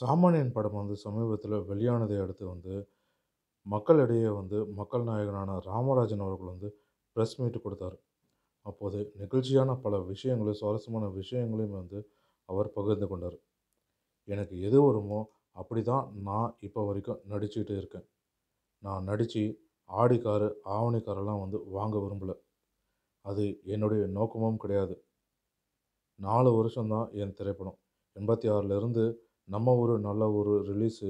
சாமானியன் படம் வந்து சமீபத்தில் வெளியானதை அடுத்து வந்து மக்களிடையே வந்து மக்கள் நாயகனான ராமராஜன் அவர்கள் வந்து ப்ரெஸ் மீட் கொடுத்தார் அப்போது நிகழ்ச்சியான பல விஷயங்களும் சுவாரஸ்யமான விஷயங்களையும் வந்து அவர் பகிர்ந்து கொண்டார் எனக்கு எது வருமோ அப்படி தான் நான் இப்போ வரைக்கும் நடிச்சுக்கிட்டு இருக்கேன் நான் நடித்து ஆடிக்காரு ஆவணிக்காரெல்லாம் வந்து வாங்க விரும்பலை அது என்னுடைய நோக்கமும் கிடையாது நாலு வருஷம்தான் என் திரைப்படம் எண்பத்தி ஆறிலிருந்து நம்ம ஒரு நல்ல ஒரு ரிலீஸு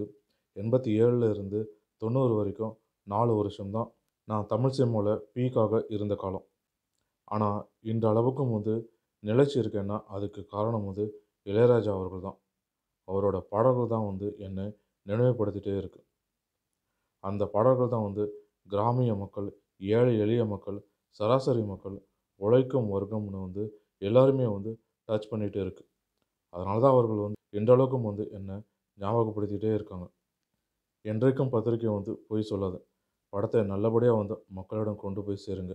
எண்பத்தி ஏழுலேருந்து தொண்ணூறு வரைக்கும் நாலு வருஷம்தான் நான் தமிழ் சினிமாவில் பீக்காக இருந்த காலம் ஆனால் இந்த அளவுக்கும் வந்து நிலைச்சி இருக்கேன்னா அதுக்கு காரணம் வந்து இளையராஜா அவர்கள் தான் அவரோட பாடல்கள் தான் வந்து என்னை நினைவுபடுத்திகிட்டே இருக்குது அந்த பாடல்கள் தான் வந்து கிராமிய மக்கள் ஏழை எளிய மக்கள் சராசரி மக்கள் உழைக்கும் வர்க்கம்னு வந்து எல்லாருமே வந்து டச் பண்ணிகிட்டே இருக்குது அதனால தான் அவர்கள் வந்து என்றளவுக்கும் வந்து என்னை ஞாபகப்படுத்திக்கிட்டே இருக்காங்க என்றைக்கும் பத்திரிக்கை வந்து பொய் சொல்லாது படத்தை நல்லபடியாக வந்து மக்களிடம் கொண்டு போய் சேருங்க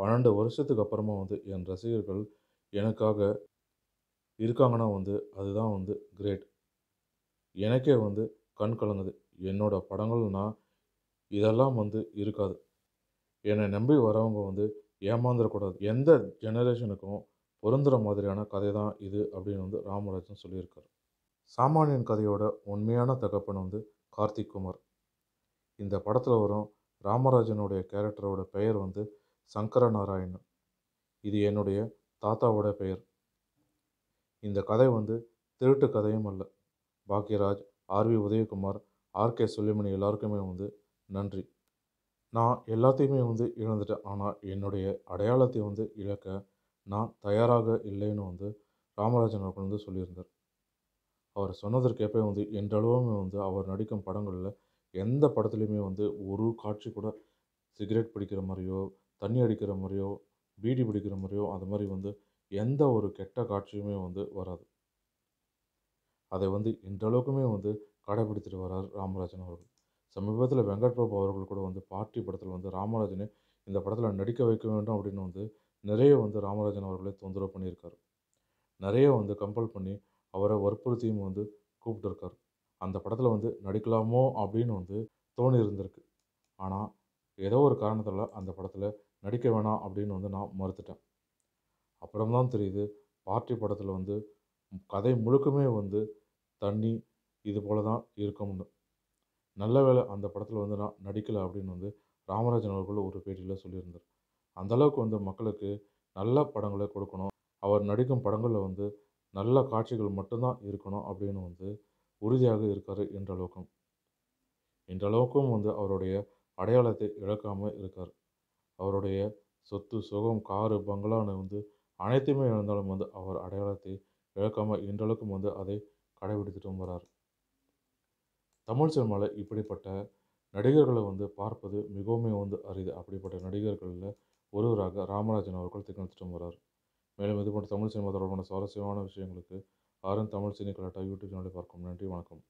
பன்னெண்டு வருஷத்துக்கு அப்புறமா வந்து என் ரசிகர்கள் எனக்காக இருக்காங்கன்னா வந்து அதுதான் வந்து கிரேட் எனக்கே வந்து கண் கலங்குது என்னோடய படங்கள்னால் இதெல்லாம் வந்து இருக்காது என்னை நம்பி வரவங்க வந்து ஏமாந்துடக்கூடாது எந்த ஜெனரேஷனுக்கும் பொருந்துற மாதிரியான கதை தான் இது அப்படின்னு வந்து ராமராஜன் சொல்லியிருக்கார் சாமானியன் கதையோட உண்மையான தகப்பன் வந்து கார்த்திக் குமார் இந்த படத்தில் வரும் ராமராஜனுடைய கேரக்டரோட பெயர் வந்து சங்கர நாராயணன் இது என்னுடைய தாத்தாவோட பெயர் இந்த கதை வந்து திருட்டு கதையும் அல்ல பாக்யராஜ் ஆர்வி உதயகுமார் ஆர்கே சொல்லிமணி எல்லாருக்குமே வந்து நன்றி நான் எல்லாத்தையுமே வந்து இழந்துட்டேன் ஆனால் என்னுடைய அடையாளத்தை வந்து இழக்க நான் தயாராக இல்லைன்னு வந்து ராமராஜன் அவர்கள் வந்து சொல்லியிருந்தார் அவர் சொன்னதற்கேற்ப வந்து என்றளவுமே வந்து அவர் நடிக்கும் படங்களில் எந்த படத்துலையுமே வந்து ஒரு காட்சி கூட சிகரெட் பிடிக்கிற மாதிரியோ தண்ணி அடிக்கிற மாதிரியோ பீடி பிடிக்கிற மாதிரியோ அது மாதிரி வந்து எந்த ஒரு கெட்ட காட்சியுமே வந்து வராது அதை வந்து இன்றளவுக்குமே வந்து கடைபிடித்துட்டு வரார் ராமராஜன் அவர்கள் சமீபத்தில் வெங்கட் பிரபு அவர்கள் கூட வந்து பார்ட்டி படத்தில் வந்து ராமராஜனை இந்த படத்தில் நடிக்க வைக்க வேண்டும் அப்படின்னு வந்து நிறைய வந்து ராமராஜன் அவர்களை தொந்தரவு பண்ணியிருக்காரு நிறைய வந்து கம்பல் பண்ணி அவரை வற்புறுத்தியும் வந்து கூப்பிட்டுருக்காரு அந்த படத்தில் வந்து நடிக்கலாமோ அப்படின்னு வந்து தோணி இருந்திருக்கு ஆனால் ஏதோ ஒரு காரணத்தில் அந்த படத்தில் நடிக்க வேணாம் அப்படின்னு வந்து நான் மறுத்துட்டேன் அப்புறம் தான் தெரியுது பார்ட்டி படத்தில் வந்து கதை முழுக்கமே வந்து தண்ணி இது போல தான் இருக்கும்னு நல்ல வேலை அந்த படத்தில் வந்து நான் நடிக்கலை அப்படின்னு வந்து ராமராஜன் அவர்கள் ஒரு பேட்டியில் சொல்லியிருந்தார் அந்தளவுக்கு வந்து மக்களுக்கு நல்ல படங்களை கொடுக்கணும் அவர் நடிக்கும் படங்களில் வந்து நல்ல காட்சிகள் மட்டும்தான் இருக்கணும் அப்படின்னு வந்து உறுதியாக இருக்கார் இன்றளவுக்கும் இன்றளவுக்கும் வந்து அவருடைய அடையாளத்தை இழக்காமல் இருக்கார் அவருடைய சொத்து சுகம் காரு பங்களான்னு வந்து அனைத்துமே இருந்தாலும் வந்து அவர் அடையாளத்தை இழக்காமல் இன்றளவுக்கும் வந்து அதை கடைபிடித்துட்டு வரார் தமிழ் சினிமாவில் இப்படிப்பட்ட நடிகர்களை வந்து பார்ப்பது மிகவும் வந்து அரிது அப்படிப்பட்ட நடிகர்களில் ஒருவராக ராமராஜன் அவர்கள் திகழ்ந்துட்டும் வரார் மேலும் இதுபோன்ற தமிழ் சினிமா தொடர்பான சுவாரஸ்யமான விஷயங்களுக்கு ஆரன் தமிழ் சினி கலாட்டா யூடியூப் சேனலை பார்க்கும் நன்றி வணக்கம்